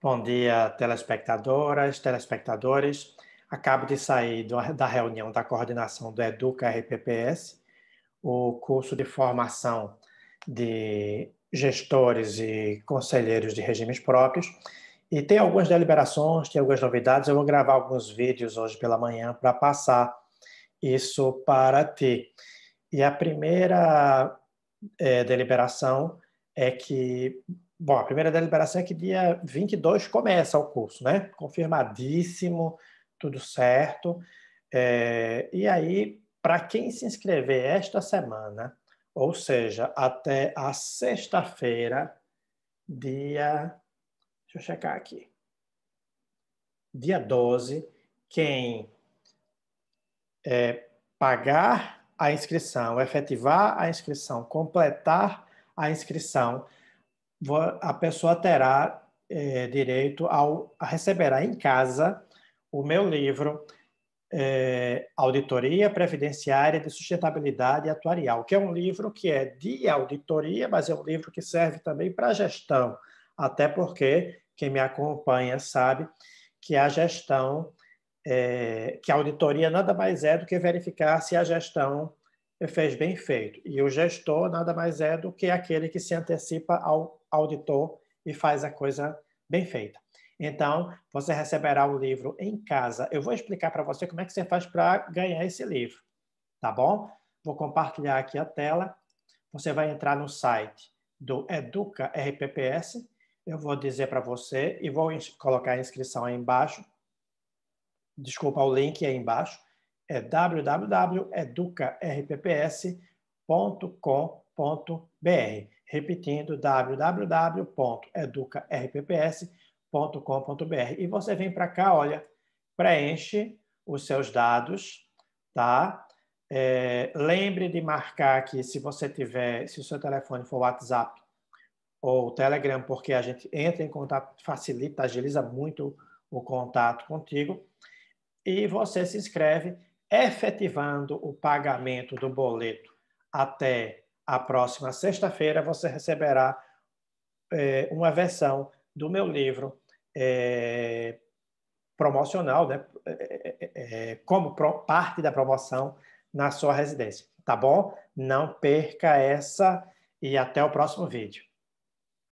Bom dia, telespectadoras, telespectadores. Acabo de sair da reunião da coordenação do Educa RPPS, o curso de formação de gestores e conselheiros de regimes próprios. E tem algumas deliberações, tem algumas novidades. Eu vou gravar alguns vídeos hoje pela manhã para passar isso para ti. E a primeira é, deliberação é que Bom, a primeira deliberação é que dia 22 começa o curso, né? Confirmadíssimo, tudo certo. É, e aí, para quem se inscrever esta semana, ou seja, até a sexta-feira, dia. Deixa eu checar aqui. Dia 12, quem é, pagar a inscrição, efetivar a inscrição, completar a inscrição, a pessoa terá é, direito ao, a receberá em casa o meu livro é, Auditoria Previdenciária de Sustentabilidade Atuarial, que é um livro que é de auditoria, mas é um livro que serve também para gestão, até porque quem me acompanha sabe que a gestão, é, que a auditoria nada mais é do que verificar se a gestão fez bem feito. E o gestor nada mais é do que aquele que se antecipa ao auditor e faz a coisa bem feita. Então, você receberá o livro em casa. Eu vou explicar para você como é que você faz para ganhar esse livro, tá bom? Vou compartilhar aqui a tela. Você vai entrar no site do Educa RPPS. Eu vou dizer para você e vou colocar a inscrição aí embaixo. Desculpa, o link aí embaixo é www.educarpps.com.br. Repetindo, www.educarpps.com.br. E você vem para cá, olha, preenche os seus dados, tá? É, lembre de marcar aqui, se você tiver, se o seu telefone for WhatsApp ou Telegram, porque a gente entra em contato, facilita, agiliza muito o contato contigo. E você se inscreve efetivando o pagamento do boleto até a próxima sexta-feira, você receberá é, uma versão do meu livro é, promocional, né? É, é, é, é como pro, parte da promoção na sua residência. Tá bom? Não perca essa e até o próximo vídeo.